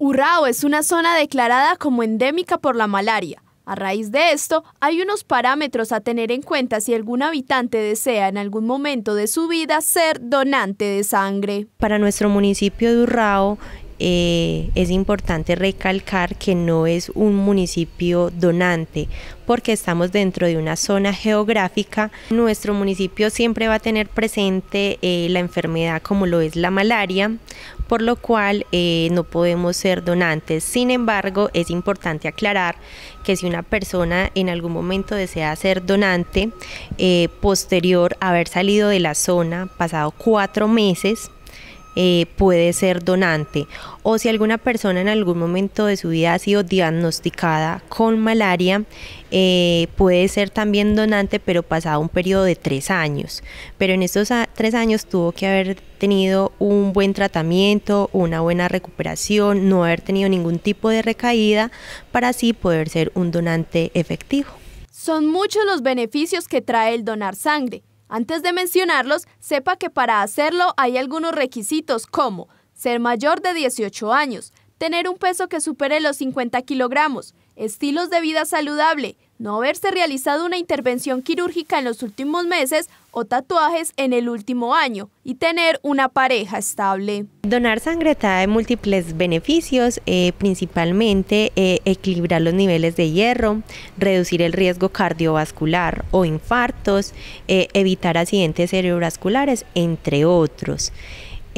Urrao es una zona declarada como endémica por la malaria. A raíz de esto, hay unos parámetros a tener en cuenta si algún habitante desea en algún momento de su vida ser donante de sangre. Para nuestro municipio de Urrao eh, es importante recalcar que no es un municipio donante porque estamos dentro de una zona geográfica. Nuestro municipio siempre va a tener presente eh, la enfermedad como lo es la malaria, por lo cual eh, no podemos ser donantes. Sin embargo, es importante aclarar que si una persona en algún momento desea ser donante, posterior a haber salido de la zona, pasado cuatro meses, eh, puede ser donante. O si alguna persona en algún momento de su vida ha sido diagnosticada con malaria, eh, puede ser también donante, pero pasado un periodo de tres años. Pero en estos tres años tuvo que haber tenido un buen tratamiento, una buena recuperación, no haber tenido ningún tipo de recaída para así poder ser un donante efectivo. Son muchos los beneficios que trae el donar sangre. Antes de mencionarlos, sepa que para hacerlo hay algunos requisitos como ser mayor de 18 años, tener un peso que supere los 50 kilogramos, estilos de vida saludable, no haberse realizado una intervención quirúrgica en los últimos meses o tatuajes en el último año y tener una pareja estable. Donar sangre trae múltiples beneficios, eh, principalmente eh, equilibrar los niveles de hierro, reducir el riesgo cardiovascular o infartos, eh, evitar accidentes cerebrovasculares, entre otros.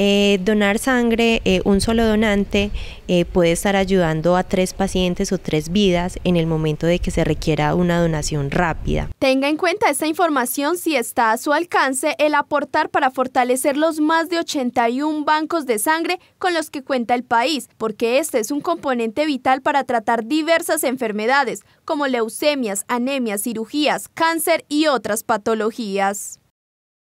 Eh, donar sangre, eh, un solo donante eh, puede estar ayudando a tres pacientes o tres vidas en el momento de que se requiera una donación rápida. Tenga en cuenta esta información si está a su alcance el aportar para fortalecer los más de 81 bancos de sangre con los que cuenta el país, porque este es un componente vital para tratar diversas enfermedades como leucemias, anemias, cirugías, cáncer y otras patologías.